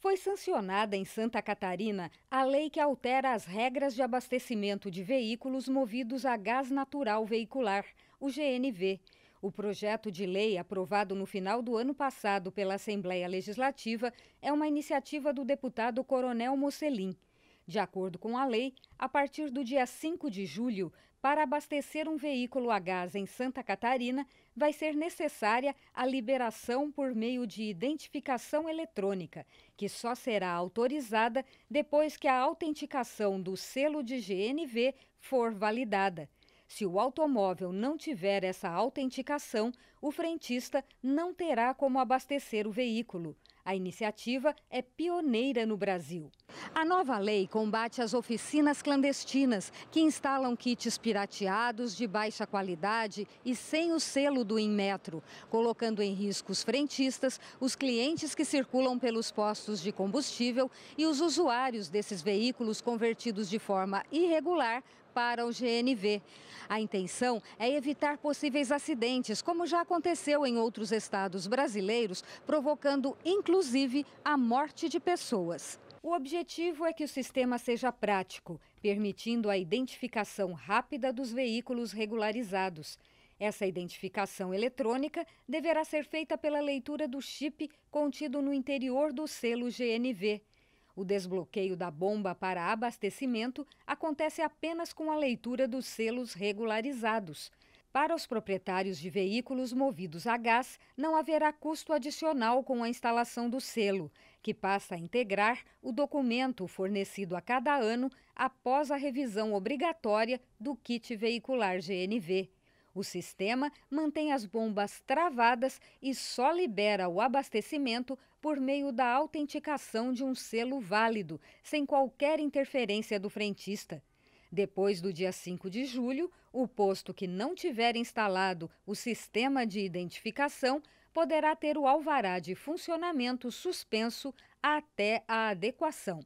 Foi sancionada em Santa Catarina a lei que altera as regras de abastecimento de veículos movidos a gás natural veicular, o GNV. O projeto de lei, aprovado no final do ano passado pela Assembleia Legislativa, é uma iniciativa do deputado Coronel Mocelin de acordo com a lei, a partir do dia 5 de julho, para abastecer um veículo a gás em Santa Catarina, vai ser necessária a liberação por meio de identificação eletrônica, que só será autorizada depois que a autenticação do selo de GNV for validada. Se o automóvel não tiver essa autenticação, o frentista não terá como abastecer o veículo. A iniciativa é pioneira no Brasil. A nova lei combate as oficinas clandestinas, que instalam kits pirateados de baixa qualidade e sem o selo do Inmetro, colocando em risco os frentistas, os clientes que circulam pelos postos de combustível e os usuários desses veículos convertidos de forma irregular para o GNV. A intenção é evitar possíveis acidentes, como já aconteceu em outros estados brasileiros, provocando inclusive a morte de pessoas. O objetivo é que o sistema seja prático, permitindo a identificação rápida dos veículos regularizados. Essa identificação eletrônica deverá ser feita pela leitura do chip contido no interior do selo GNV. O desbloqueio da bomba para abastecimento acontece apenas com a leitura dos selos regularizados. Para os proprietários de veículos movidos a gás, não haverá custo adicional com a instalação do selo, que passa a integrar o documento fornecido a cada ano após a revisão obrigatória do kit veicular GNV. O sistema mantém as bombas travadas e só libera o abastecimento por meio da autenticação de um selo válido, sem qualquer interferência do frentista. Depois do dia 5 de julho, o posto que não tiver instalado o sistema de identificação poderá ter o alvará de funcionamento suspenso até a adequação.